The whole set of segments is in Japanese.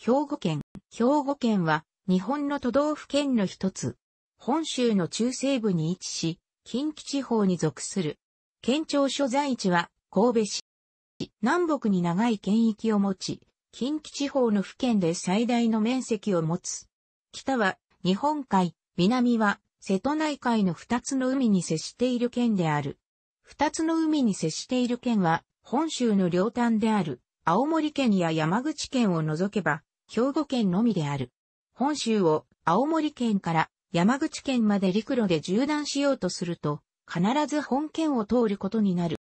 兵庫県。兵庫県は日本の都道府県の一つ。本州の中西部に位置し、近畿地方に属する。県庁所在地は神戸市。南北に長い県域を持ち、近畿地方の府県で最大の面積を持つ。北は日本海、南は瀬戸内海の二つの海に接している県である。二つの海に接している県は、本州の両端である青森県や山口県を除けば、兵庫県のみである。本州を青森県から山口県まで陸路で縦断しようとすると、必ず本県を通ることになる。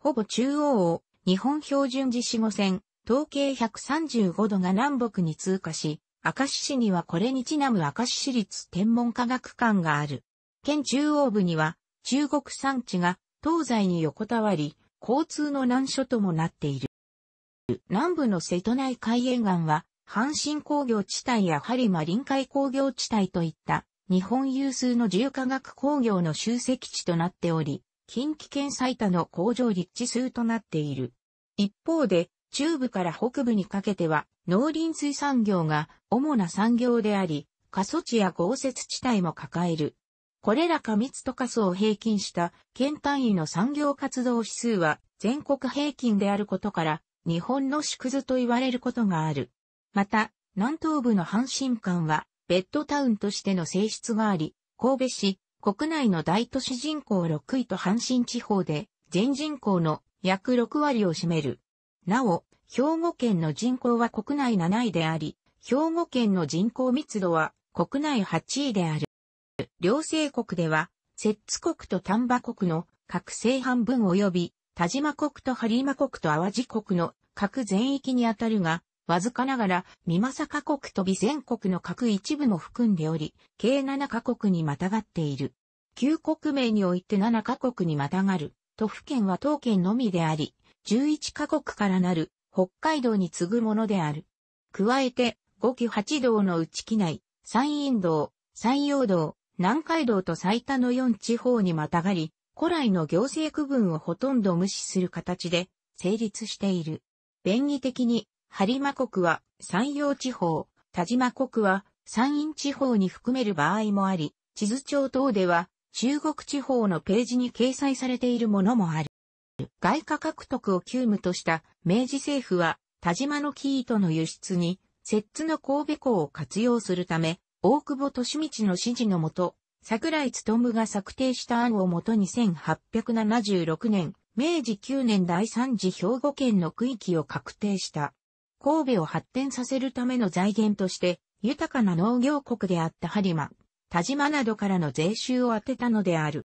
ほぼ中央を日本標準時四五線、東経135度が南北に通過し、明石市にはこれにちなむ明石市立天文科学館がある。県中央部には中国山地が東西に横たわり、交通の難所ともなっている。南部の瀬戸内海沿岸は、阪神工業地帯や播磨臨海工業地帯といった日本有数の重化学工業の集積地となっており、近畿圏最多の工場立地数となっている。一方で、中部から北部にかけては農林水産業が主な産業であり、過疎地や豪雪地帯も抱える。これら過密と過疎を平均した県単位の産業活動指数は全国平均であることから日本の縮図と言われることがある。また、南東部の阪神間は、ベッドタウンとしての性質があり、神戸市、国内の大都市人口6位と阪神地方で、全人口の約6割を占める。なお、兵庫県の人口は国内7位であり、兵庫県の人口密度は国内8位である。両政国では、摂津国と丹波国の各政半分及び田島国と播磨国と淡路国の各全域にあたるが、わずかながら、美作国と備前国の各一部も含んでおり、計7カ国にまたがっている。旧国名において7カ国にまたがる、都府県は当県のみであり、11カ国からなる、北海道に次ぐものである。加えて、5期8道の内機内、山陰道、山陽道、南海道と最多の4地方にまたがり、古来の行政区分をほとんど無視する形で成立している。便宜的に、播磨国は山陽地方、田島国は山陰地方に含める場合もあり、地図帳等では中国地方のページに掲載されているものもある。外貨獲得を急務とした明治政府は田島のー糸の輸出に、摂津の神戸港を活用するため、大久保利道の指示のもと、桜井務が策定した案をもとに1876年、明治9年第3次兵庫県の区域を確定した。神戸を発展させるための財源として、豊かな農業国であった播磨、田島などからの税収を当てたのである。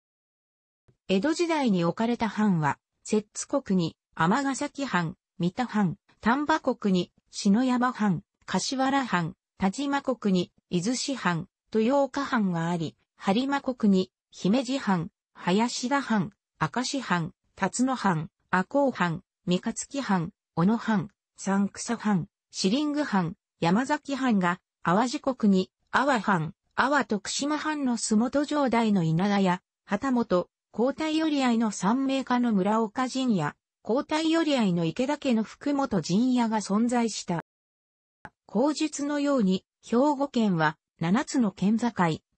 江戸時代に置かれた藩は、摂津国に、尼崎藩、三田藩、丹波国に、篠山藩、柏原藩、田島国に、伊豆市藩、豊岡藩があり、播磨国に、姫路藩、林田藩、明石藩、辰野藩、赤穂藩、三日月藩、小野藩、三草藩、シリング藩、山崎藩が、淡路国に、阿波藩、阿波徳島藩の洲本城代の稲田や、旗本、交代寄合の三名家の村岡陣や、交代寄合の池田家の福本陣屋が存在した。口述のように、兵庫県は、七つの県境、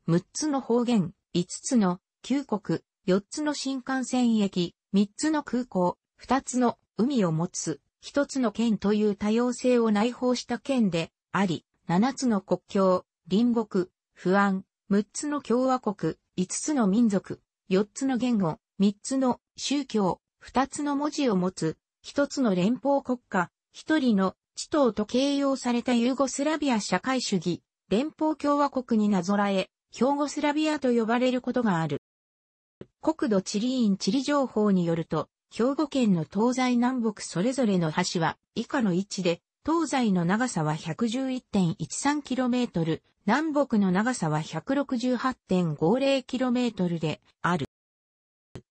6つの方言、5つの旧国、4つの新幹線駅、3つの空港、2つの海を持つ、1つの県という多様性を内包した県であり、7つの国境、隣国、不安、6つの共和国、5つの民族、4つの言語、3つの宗教、2つの文字を持つ、1つの連邦国家、1人の地頭と形容されたユーゴスラビア社会主義、連邦共和国になぞらえ、兵庫スラビアと呼ばれることがある。国土地理院地理情報によると、兵庫県の東西南北それぞれの橋は以下の位置で、東西の長さは 111.13km、南北の長さは 168.50km である。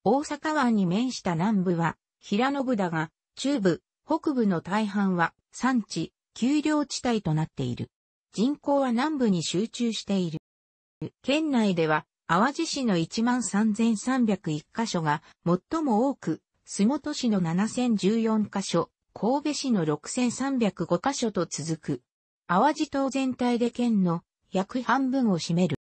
大阪湾に面した南部は平野部だが、中部、北部の大半は山地、丘陵地帯となっている。人口は南部に集中している。県内では、淡路市の13,301箇所が最も多く、洲本市の7,014箇所、神戸市の6,305箇所と続く。淡路島全体で県の約半分を占める。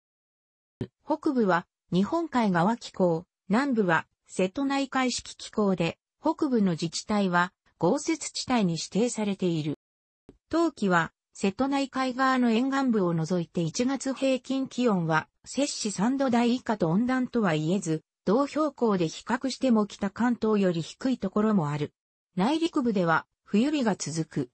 北部は日本海側気候、南部は瀬戸内海式気候で、北部の自治体は豪雪地帯に指定されている。冬季は瀬戸内海側の沿岸部を除いて1月平均気温は、摂氏3度台以下と温暖とは言えず、同標高で比較しても北関東より低いところもある。内陸部では冬日が続く。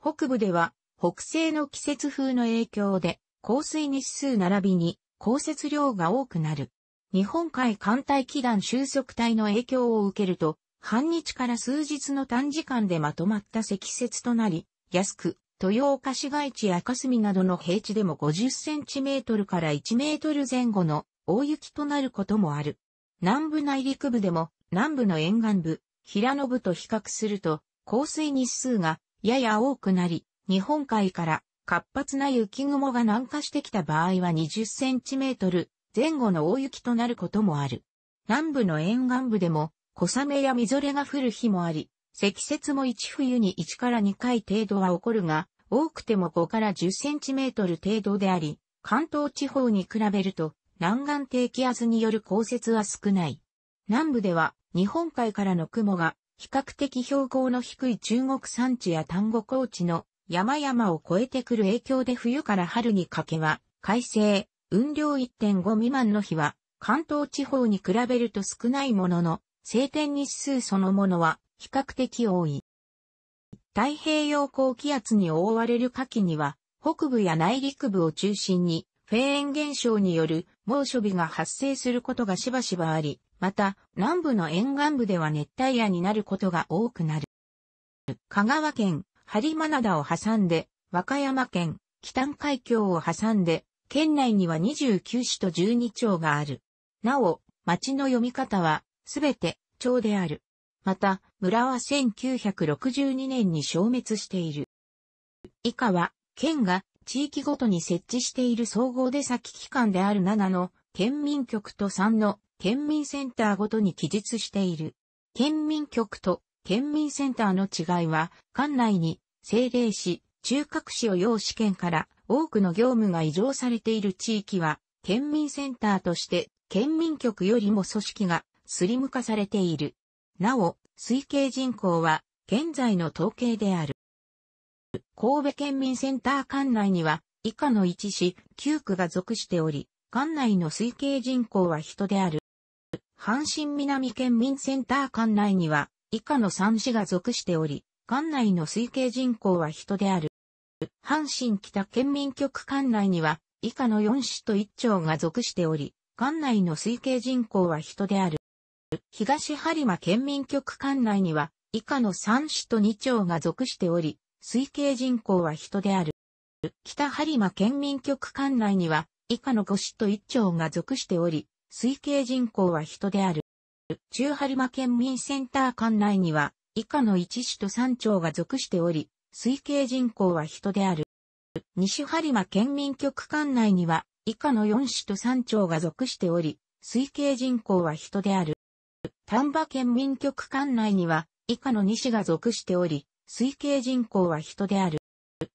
北部では北西の季節風の影響で降水日数並びに降雪量が多くなる。日本海寒帯気団収束帯の影響を受けると、半日から数日の短時間でまとまった積雪となり、安く豊岡市街地や霞などの平地でも50センチメートルから1メートル前後の大雪となることもある。南部内陸部でも南部の沿岸部、平野部と比較すると降水日数がやや多くなり、日本海から活発な雪雲が南下してきた場合は20センチメートル前後の大雪となることもある。南部の沿岸部でも小雨やみぞれが降る日もあり、積雪も一冬に1から2回程度は起こるが、多くても5から10センチメートル程度であり、関東地方に比べると南岸低気圧による降雪は少ない。南部では日本海からの雲が比較的標高の低い中国山地や丹後高地の山々を越えてくる影響で冬から春にかけは快晴、雲量1.5未満の日は関東地方に比べると少ないものの、晴天日数そのものは比較的多い。太平洋高気圧に覆われる夏季には、北部や内陸部を中心に、フェーン現象による猛暑日が発生することがしばしばあり、また、南部の沿岸部では熱帯夜になることが多くなる。香川県、播磨灘を挟んで、和歌山県、北海峡を挟んで、県内には29市と12町がある。なお、町の読み方は、すべて、町である。また、村は1962年に消滅している。以下は、県が地域ごとに設置している総合出先機関である7の県民局と3の県民センターごとに記述している。県民局と県民センターの違いは、管内に政令市、中核市を要試験から多くの業務が移譲されている地域は、県民センターとして県民局よりも組織がスリム化されている。なお、推計人口は現在の統計である。神戸県民センター管内には以下の1市9区が属しており、管内の推計人口は人である。阪神南県民センター管内には以下の3市が属しており、管内の推計人口は人である。阪神北県民局管内には以下の4市と1町が属しており、管内の推計人口は人である。東播磨県民局管内には、以下の3市と2町が属しており、推計人口は人である。北播磨県民局管内には、以下の5市と1町が属しており、推計人口は人である。中播磨県民センター管内には、以下の1市と3町が属しており、推計人口は人である。西播磨県民局管内には、以下の4市と3町が属しており、推計人口は人である。丹波県民局管内には以下の2市が属しており、推計人口は人である。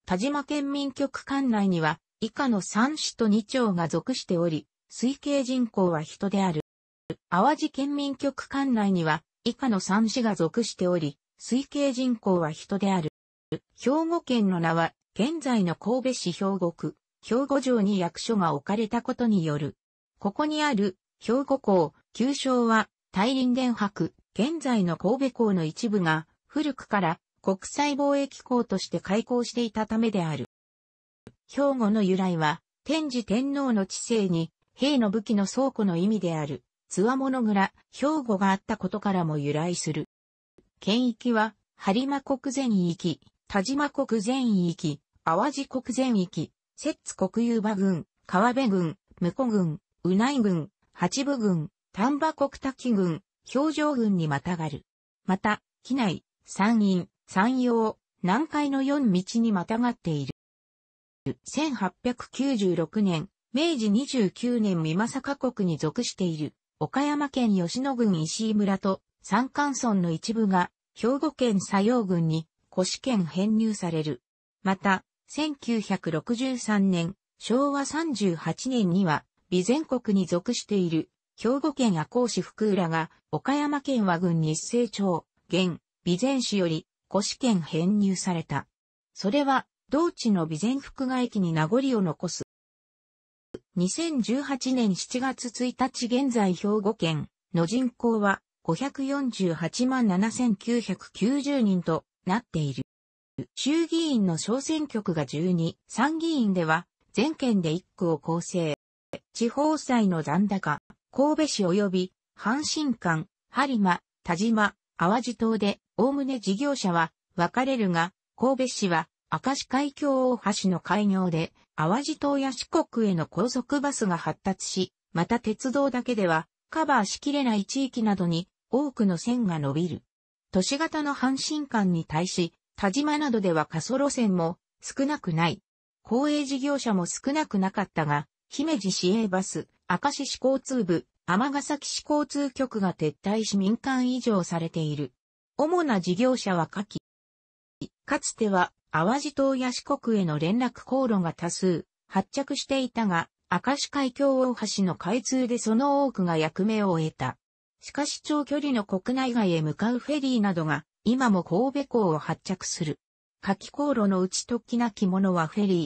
田島県民局管内には以下の3市と2町が属しており、推計人口は人である。淡路県民局管内には以下の3市が属しており、推計人口は人である。兵庫県の名は、現在の神戸市兵庫区、兵庫城に役所が置かれたことによる。ここにある、兵庫港、旧称は、大輪電白、現在の神戸港の一部が、古くから国際貿易港として開港していたためである。兵庫の由来は、天智天皇の治世に、兵の武器の倉庫の意味である、つわもの蔵、兵庫があったことからも由来する。県域は、播磨国全域、田島国全域、淡路国全域、摂津国有馬郡、川辺郡、武庫郡、宇内郡、八部郡、丹波国滝郡、表情郡にまたがる。また、機内、山陰、山陽、南海の四道にまたがっている。1896年、明治29年美作国に属している、岡山県吉野郡石井村と山間村の一部が、兵庫県佐用郡に、越県編入される。また、1963年、昭和38年には、備前国に属している兵庫県阿穂市福浦が、岡山県和郡日生町、現、備前市より、古市県編入された。それは、同地の備前福賀駅に名残を残す。2018年7月1日現在兵庫県の人口は548万7990人となっている。衆議院の小選挙区が12、参議院では全県で1区を構成。地方債の残高、神戸市及び、阪神間、播磨、田島、淡路島で、おおむね事業者は分かれるが、神戸市は、明石海峡大橋の開業で、淡路島や四国への高速バスが発達し、また鉄道だけでは、カバーしきれない地域などに、多くの線が伸びる。都市型の阪神間に対し、田島などでは過疎路線も少なくない。公営事業者も少なくなかったが、姫路市営バス、明石市交通部、尼崎市交通局が撤退し民間移譲されている。主な事業者は下記。かつては、淡路島や四国への連絡航路が多数、発着していたが、明石海峡大橋の開通でその多くが役目を終えた。しかし長距離の国内外へ向かうフェリーなどが、今も神戸港を発着する。夏季航路のうち突起なきものはフェリ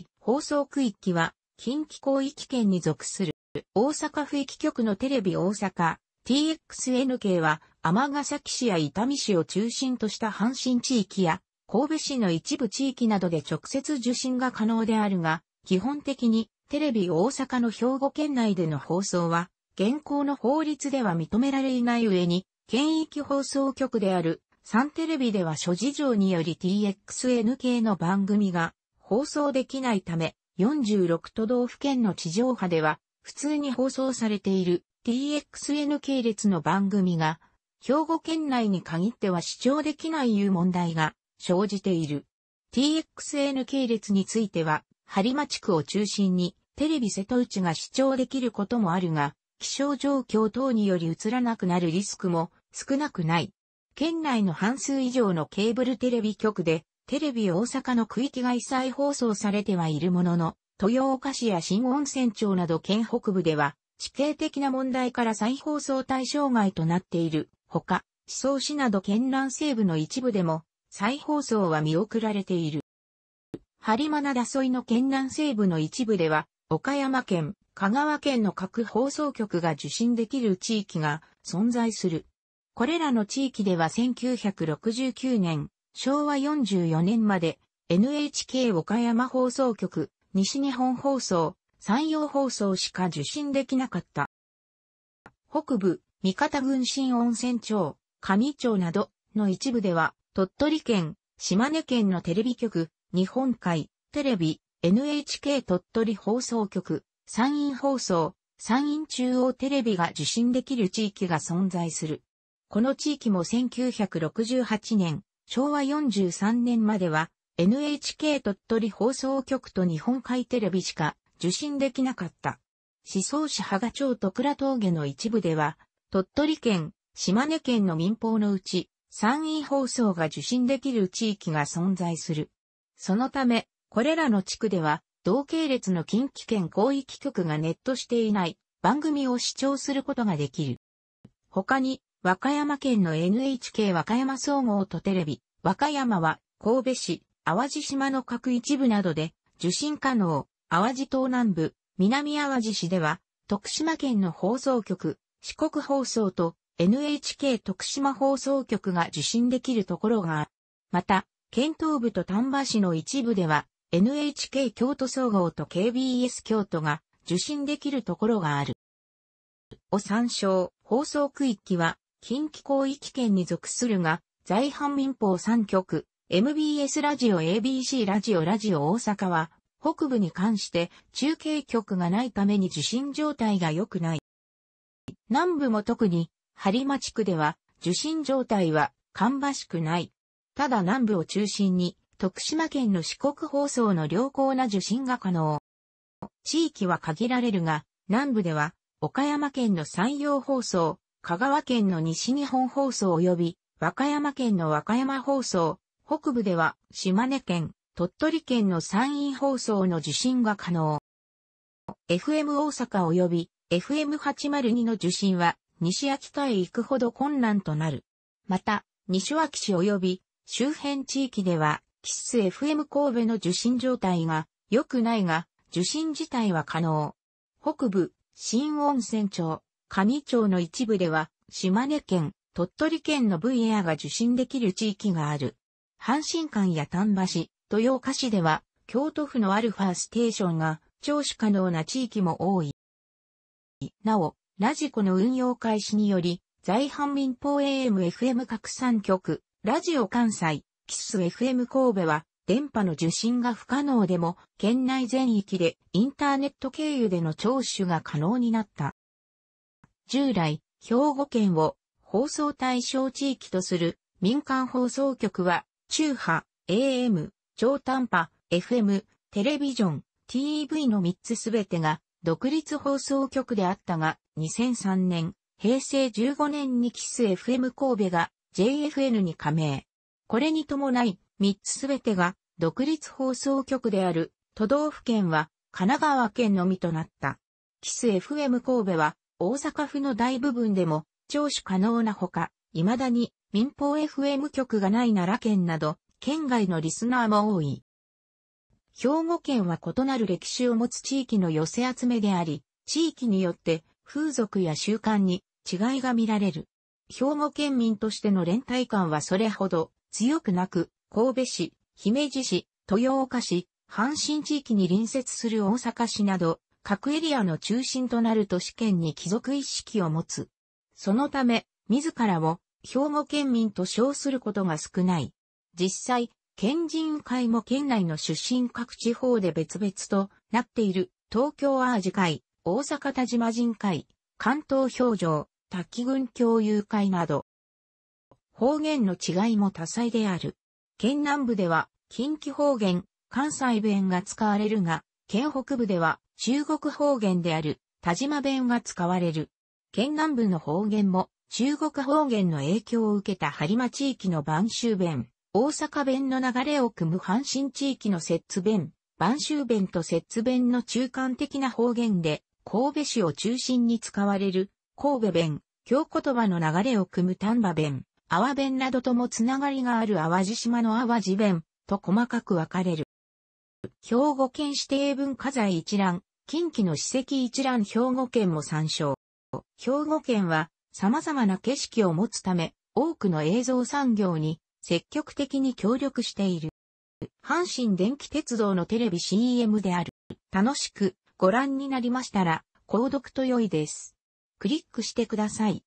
ー。放送区域は近畿広域圏に属する、大阪府域局のテレビ大阪、TXNK は、尼崎市や伊丹市を中心とした阪神地域や、神戸市の一部地域などで直接受信が可能であるが、基本的にテレビ大阪の兵庫県内での放送は、現行の法律では認められない上に、県域放送局であるサンテレビでは諸事情により TXN k の番組が放送できないため、46都道府県の地上波では、普通に放送されている TXN 系列の番組が、兵庫県内に限っては視聴できないいう問題が生じている。TXN 系列については、播磨地区を中心にテレビ瀬戸内が視聴できることもあるが、気象状況等により映らなくなるリスクも少なくない。県内の半数以上のケーブルテレビ局でテレビ大阪の区域外再放送されてはいるものの、豊岡市や新温泉町など県北部では、地形的な問題から再放送対象外となっているほか、思想市など県南西部の一部でも、再放送は見送られている。播磨灘沿いの県南西部の一部では、岡山県、香川県の各放送局が受信できる地域が存在する。これらの地域では1969年、昭和44年まで NHK 岡山放送局、西日本放送、山陽放送しか受信できなかった。北部、三方郡新温泉町、上町などの一部では、鳥取県、島根県のテレビ局、日本海、テレビ、NHK 鳥取放送局、山陰放送、山陰中央テレビが受信できる地域が存在する。この地域も1968年、昭和43年までは NHK 鳥取放送局と日本海テレビしか受信できなかった。思想市羽賀町と倉峠の一部では、鳥取県、島根県の民放のうち、参院放送が受信できる地域が存在する。そのため、これらの地区では、同系列の近畿圏広域局がネットしていない番組を視聴することができる。他に、和歌山県の NHK 和歌山総合とテレビ、和歌山は神戸市、淡路島の各一部などで受信可能、淡路東南部、南淡路市では、徳島県の放送局、四国放送と NHK 徳島放送局が受信できるところが、ある。また、県東部と丹波市の一部では、NHK 京都総合と KBS 京都が受信できるところがある。お参照、放送区域は近畿広域圏に属するが、在阪民放3局、MBS ラジオ ABC ラジオラジオ大阪は、北部に関して中継局がないために受信状態が良くない。南部も特に、播磨地区では受信状態は芳しくない。ただ南部を中心に、徳島県の四国放送の良好な受信が可能。地域は限られるが、南部では、岡山県の山陽放送、香川県の西日本放送及び、和歌山県の和歌山放送、北部では島根県、鳥取県の山陰放送の受信が可能。FM 大阪及び FM802 の受信は西秋田へ行くほど困難となる。また、西脇市及び周辺地域では、キッス FM 神戸の受信状態が良くないが、受信自体は可能。北部、新温泉町、上町の一部では、島根県、鳥取県の v a アが受信できる地域がある。阪神間や丹波市、豊岡市では、京都府のアルファステーションが聴取可能な地域も多い。なお、ラジコの運用開始により、在阪民放 AMFM 拡散局、ラジオ関西、キス FM 神戸は、電波の受信が不可能でも、県内全域でインターネット経由での聴取が可能になった。従来、兵庫県を放送対象地域とする民間放送局は、中波、AM、超短波、FM、テレビジョン、TV の3つすべてが独立放送局であったが、2003年、平成15年にキス FM 神戸が JFN に加盟。これに伴い、3つすべてが独立放送局である都道府県は神奈川県のみとなった。キス FM 神戸は大阪府の大部分でも聴取可能なほか、未だに民放 FM 局がない奈良県など、県外のリスナーも多い。兵庫県は異なる歴史を持つ地域の寄せ集めであり、地域によって風俗や習慣に違いが見られる。兵庫県民としての連帯感はそれほど強くなく、神戸市、姫路市、豊岡市、阪神地域に隣接する大阪市など、各エリアの中心となる都市圏に帰属意識を持つ。そのため、自らを兵庫県民と称することが少ない。実際、県人会も県内の出身各地方で別々となっている東京アージ会、大阪田島人会、関東表情、滝郡共有会など、方言の違いも多彩である。県南部では近畿方言、関西弁が使われるが、県北部では中国方言である田島弁が使われる。県南部の方言も中国方言の影響を受けた播磨地域の晩秋弁、大阪弁の流れを組む阪神地域の摂津弁、晩秋弁と摂津弁の中間的な方言で、神戸市を中心に使われる神戸弁、京言葉の流れを組む丹波弁、阿波弁などともつながりがある淡路島の淡路弁と細かく分かれる。兵庫県指定文化財一覧、近畿の史跡一覧兵庫県も参照。兵庫県は様々な景色を持つため、多くの映像産業に積極的に協力している。阪神電気鉄道のテレビ CM である。楽しくご覧になりましたら、購読と良いです。クリックしてください。